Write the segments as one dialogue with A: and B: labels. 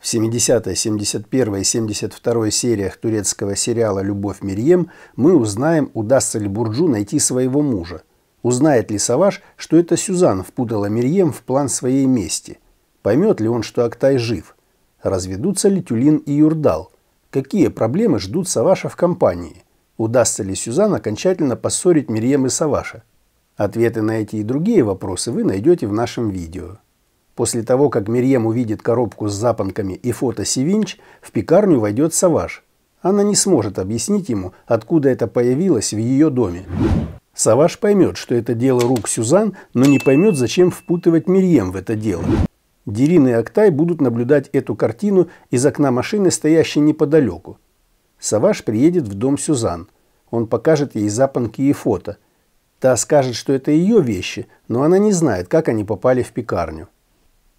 A: В 70-й, 71-й и 72-й сериях турецкого сериала «Любовь Мирьем» мы узнаем, удастся ли Бурджу найти своего мужа. Узнает ли Саваш, что это Сюзан впутала Мирьем в план своей мести? Поймет ли он, что Актай жив? Разведутся ли Тюлин и Юрдал? Какие проблемы ждут Саваша в компании? Удастся ли Сюзан окончательно поссорить Мирьем и Саваша? Ответы на эти и другие вопросы вы найдете в нашем видео. После того, как Мирьем увидит коробку с запонками и фото Севинч, в пекарню войдет Саваш. Она не сможет объяснить ему, откуда это появилось в ее доме. Саваш поймет, что это дело рук Сюзан, но не поймет, зачем впутывать Мирьем в это дело. Дерин и Актай будут наблюдать эту картину из окна машины, стоящей неподалеку. Саваш приедет в дом Сюзан. Он покажет ей запонки и фото. Та скажет, что это ее вещи, но она не знает, как они попали в пекарню.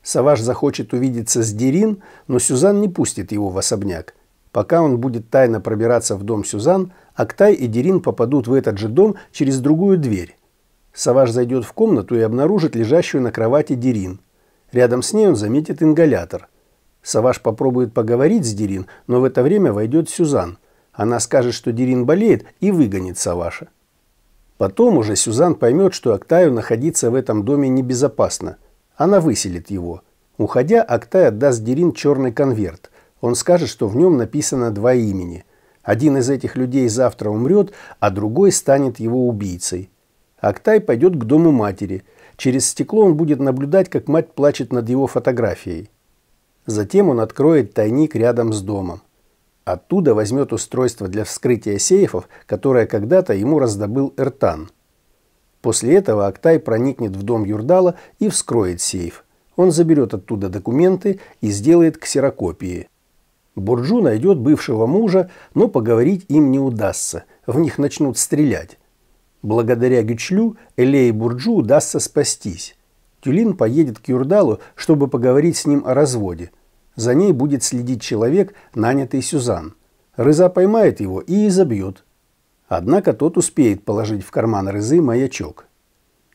A: Саваш захочет увидеться с Дерин, но Сюзан не пустит его в особняк. Пока он будет тайно пробираться в дом Сюзан, Актай и Дерин попадут в этот же дом через другую дверь. Саваш зайдет в комнату и обнаружит лежащую на кровати Дерин. Рядом с ней он заметит ингалятор. Саваш попробует поговорить с Дерин, но в это время войдет Сюзан. Она скажет, что Дерин болеет и выгонит Саваша. Потом уже Сюзан поймет, что Актаю находиться в этом доме небезопасно – она выселит его. Уходя, Актай отдаст Дерин черный конверт. Он скажет, что в нем написано два имени. Один из этих людей завтра умрет, а другой станет его убийцей. Актай пойдет к дому матери. Через стекло он будет наблюдать, как мать плачет над его фотографией. Затем он откроет тайник рядом с домом. Оттуда возьмет устройство для вскрытия сейфов, которое когда-то ему раздобыл Эртан – После этого Актай проникнет в дом Юрдала и вскроет сейф. Он заберет оттуда документы и сделает ксерокопии. Бурджу найдет бывшего мужа, но поговорить им не удастся. В них начнут стрелять. Благодаря Гючлю Эле и Бурджу удастся спастись. Тюлин поедет к Юрдалу, чтобы поговорить с ним о разводе. За ней будет следить человек, нанятый Сюзан. Рыза поймает его и изобьет. Однако тот успеет положить в карман Рызы маячок.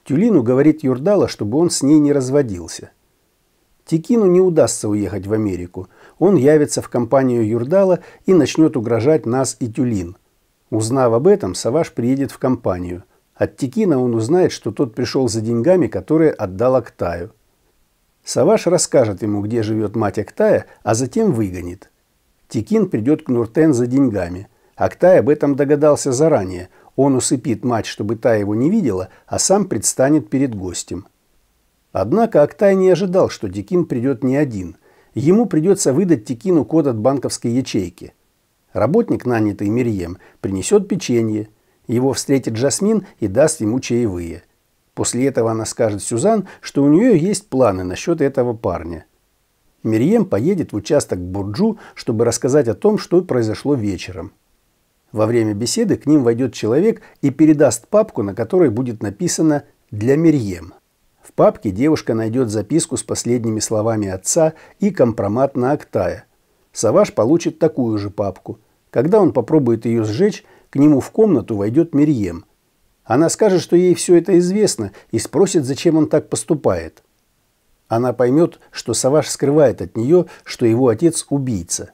A: Тюлину говорит Юрдала, чтобы он с ней не разводился. Текину не удастся уехать в Америку. Он явится в компанию Юрдала и начнет угрожать нас и Тюлин. Узнав об этом, Саваш приедет в компанию. От Текина он узнает, что тот пришел за деньгами, которые отдал Актаю. Саваш расскажет ему, где живет мать Актая, а затем выгонит. Текин придет к Нуртен за деньгами – Актай об этом догадался заранее. Он усыпит мать, чтобы та его не видела, а сам предстанет перед гостем. Однако Актай не ожидал, что Дикин придет не один. Ему придется выдать Дикину код от банковской ячейки. Работник, нанятый Мирьем, принесет печенье. Его встретит Джасмин и даст ему чаевые. После этого она скажет Сюзан, что у нее есть планы насчет этого парня. Мирьем поедет в участок Бурджу, чтобы рассказать о том, что произошло вечером. Во время беседы к ним войдет человек и передаст папку, на которой будет написано «Для Мерьем». В папке девушка найдет записку с последними словами отца и компромат на Актая. Саваш получит такую же папку. Когда он попробует ее сжечь, к нему в комнату войдет Мерьем. Она скажет, что ей все это известно, и спросит, зачем он так поступает. Она поймет, что Саваш скрывает от нее, что его отец – убийца.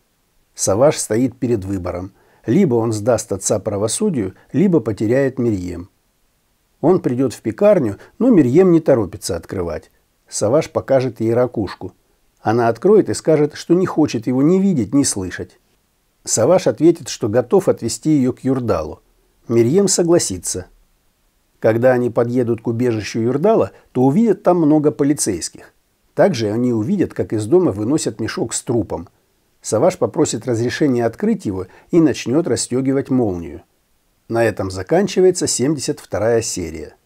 A: Саваш стоит перед выбором – либо он сдаст отца правосудию, либо потеряет Мирьем. Он придет в пекарню, но Мирьем не торопится открывать. Саваш покажет ей ракушку. Она откроет и скажет, что не хочет его ни видеть, ни слышать. Саваш ответит, что готов отвести ее к Юрдалу. Мирьем согласится. Когда они подъедут к убежищу Юрдала, то увидят там много полицейских. Также они увидят, как из дома выносят мешок с трупом – Саваш попросит разрешения открыть его и начнет расстегивать молнию. На этом заканчивается 72-я серия.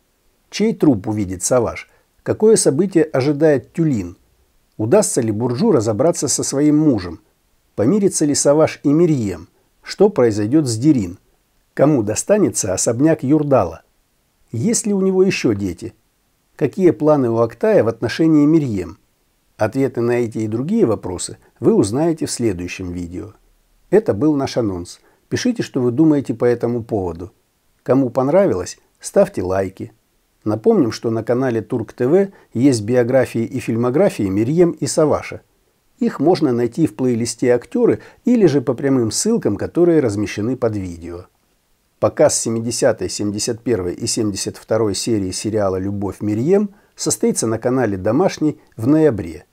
A: Чей труп увидит Саваш? Какое событие ожидает Тюлин? Удастся ли Буржу разобраться со своим мужем? Помирится ли Саваш и Мирьем? Что произойдет с Дерин? Кому достанется особняк Юрдала? Есть ли у него еще дети? Какие планы у Актая в отношении Мирьем? Ответы на эти и другие вопросы вы узнаете в следующем видео. Это был наш анонс. Пишите, что вы думаете по этому поводу. Кому понравилось, ставьте лайки. Напомним, что на канале Турк ТВ есть биографии и фильмографии Мирьем и Саваша. Их можно найти в плейлисте «Актеры» или же по прямым ссылкам, которые размещены под видео. Показ 70, 71 и 72 серии сериала «Любовь Мирьем» – состоится на канале «Домашний» в ноябре.